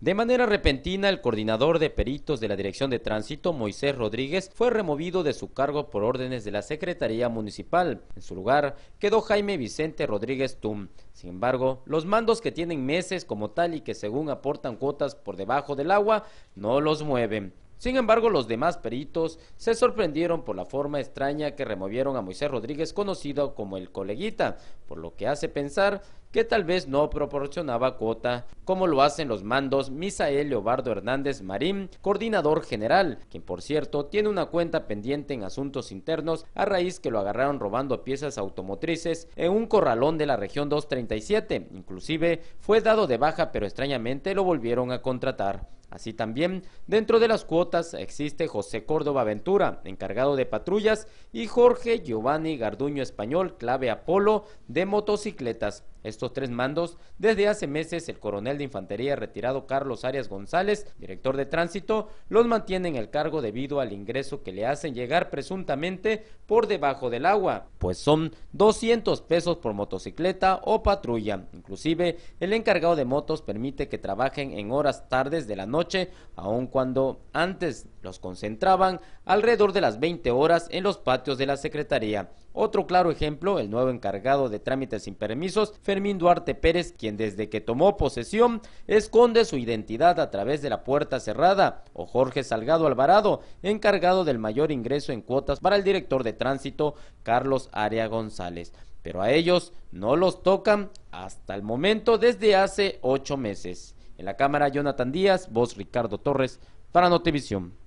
De manera repentina, el coordinador de peritos de la Dirección de Tránsito, Moisés Rodríguez, fue removido de su cargo por órdenes de la Secretaría Municipal. En su lugar quedó Jaime Vicente Rodríguez Tum. Sin embargo, los mandos que tienen meses como tal y que según aportan cuotas por debajo del agua, no los mueven. Sin embargo, los demás peritos se sorprendieron por la forma extraña que removieron a Moisés Rodríguez, conocido como el coleguita, por lo que hace pensar que tal vez no proporcionaba cuota, como lo hacen los mandos Misael Leobardo Hernández Marín, coordinador general, quien por cierto tiene una cuenta pendiente en asuntos internos a raíz que lo agarraron robando piezas automotrices en un corralón de la región 237. Inclusive fue dado de baja, pero extrañamente lo volvieron a contratar. Así también, dentro de las cuotas existe José Córdoba Ventura, encargado de patrullas, y Jorge Giovanni Garduño Español, clave Apolo, de motocicletas estos tres mandos desde hace meses el coronel de infantería retirado Carlos Arias González, director de tránsito, los mantiene en el cargo debido al ingreso que le hacen llegar presuntamente por debajo del agua, pues son 200 pesos por motocicleta o patrulla. Inclusive, el encargado de motos permite que trabajen en horas tardes de la noche, aun cuando antes los concentraban alrededor de las 20 horas en los patios de la Secretaría. Otro claro ejemplo, el nuevo encargado de trámites sin permisos, Fermín Duarte Pérez, quien desde que tomó posesión esconde su identidad a través de la puerta cerrada, o Jorge Salgado Alvarado, encargado del mayor ingreso en cuotas para el director de tránsito, Carlos Aria González. Pero a ellos no los tocan hasta el momento desde hace ocho meses. En la cámara, Jonathan Díaz, voz Ricardo Torres, para Notivisión.